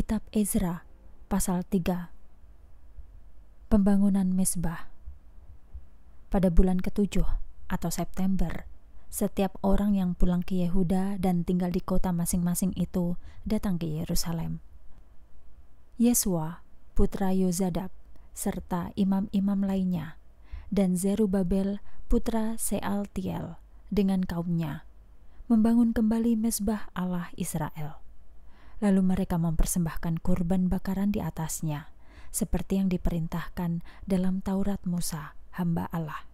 Kitab Ezra pasal 3 Pembangunan Mesbah Pada bulan ketujuh atau September, setiap orang yang pulang ke Yehuda dan tinggal di kota masing-masing itu datang ke Yerusalem. Yesua, putra Yozadab, serta imam-imam lainnya, dan Zerubabel, putra Sealtiel, dengan kaumnya, membangun kembali mesbah Allah Israel Lalu mereka mempersembahkan kurban bakaran di atasnya, seperti yang diperintahkan dalam Taurat Musa, hamba Allah.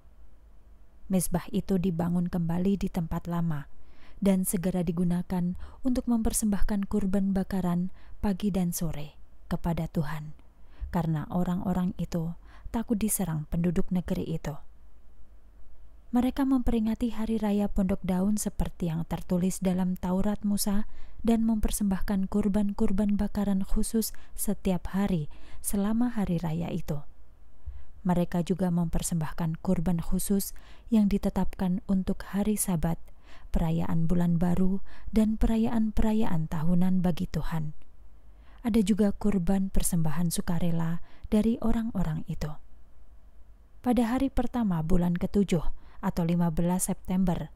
Mesbah itu dibangun kembali di tempat lama dan segera digunakan untuk mempersembahkan kurban bakaran pagi dan sore kepada Tuhan, karena orang-orang itu takut diserang penduduk negeri itu mereka memperingati hari raya pondok daun seperti yang tertulis dalam Taurat Musa dan mempersembahkan kurban-kurban bakaran khusus setiap hari selama hari raya itu. Mereka juga mempersembahkan kurban khusus yang ditetapkan untuk hari Sabat, perayaan bulan baru, dan perayaan-perayaan tahunan bagi Tuhan. Ada juga kurban persembahan sukarela dari orang-orang itu. Pada hari pertama bulan ketujuh, atau 15 September,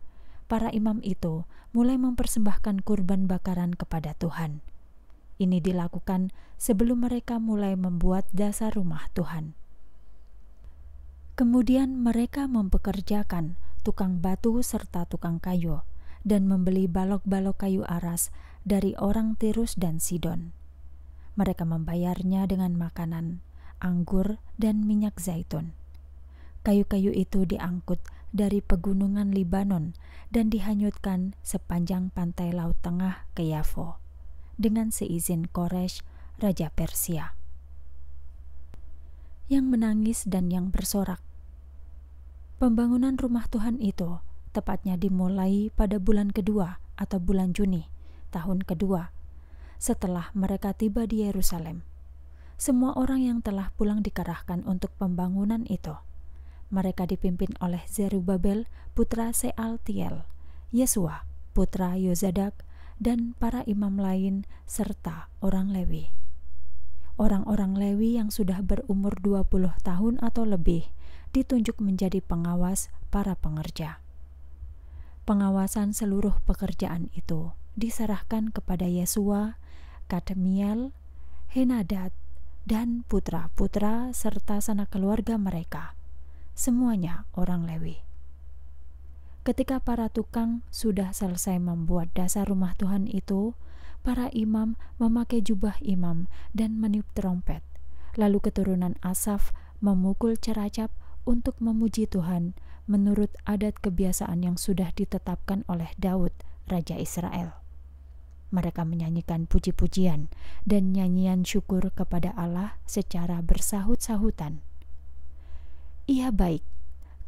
para imam itu mulai mempersembahkan kurban bakaran kepada Tuhan. Ini dilakukan sebelum mereka mulai membuat dasar rumah Tuhan. Kemudian mereka mempekerjakan tukang batu serta tukang kayu dan membeli balok-balok kayu aras dari orang Tirus dan Sidon. Mereka membayarnya dengan makanan, anggur, dan minyak zaitun. Kayu-kayu itu diangkut dari pegunungan Libanon dan dihanyutkan sepanjang pantai laut tengah ke Yafo dengan seizin Koresh, Raja Persia. Yang menangis dan yang bersorak. Pembangunan rumah Tuhan itu tepatnya dimulai pada bulan kedua atau bulan Juni, tahun kedua, setelah mereka tiba di Yerusalem. Semua orang yang telah pulang dikerahkan untuk pembangunan itu – mereka dipimpin oleh Zerubabel, putra Sealtiel, Yesua, putra Yozadak, dan para imam lain serta orang Lewi. Orang-orang Lewi yang sudah berumur 20 tahun atau lebih ditunjuk menjadi pengawas para pengerja. Pengawasan seluruh pekerjaan itu diserahkan kepada Yesua, Kadmiel, Henadad, dan putra-putra serta sanak keluarga mereka semuanya orang Lewi. Ketika para tukang sudah selesai membuat dasar rumah Tuhan itu, para imam memakai jubah imam dan meniup trompet. Lalu keturunan Asaf memukul ceracap untuk memuji Tuhan menurut adat kebiasaan yang sudah ditetapkan oleh Daud, raja Israel. Mereka menyanyikan puji-pujian dan nyanyian syukur kepada Allah secara bersahut-sahutan ia baik,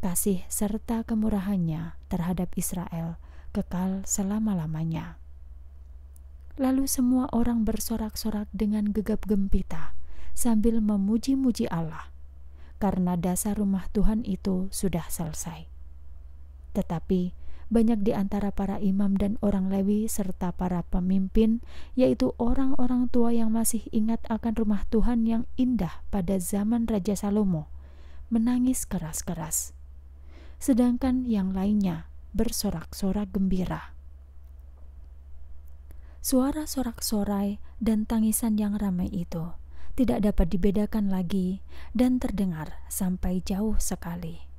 kasih serta kemurahannya terhadap Israel kekal selama-lamanya. Lalu semua orang bersorak-sorak dengan gegap gempita sambil memuji-muji Allah, karena dasar rumah Tuhan itu sudah selesai. Tetapi banyak di antara para imam dan orang Lewi serta para pemimpin, yaitu orang-orang tua yang masih ingat akan rumah Tuhan yang indah pada zaman Raja Salomo, menangis keras-keras. Sedangkan yang lainnya bersorak-sorak gembira. Suara sorak-sorai dan tangisan yang ramai itu tidak dapat dibedakan lagi dan terdengar sampai jauh sekali.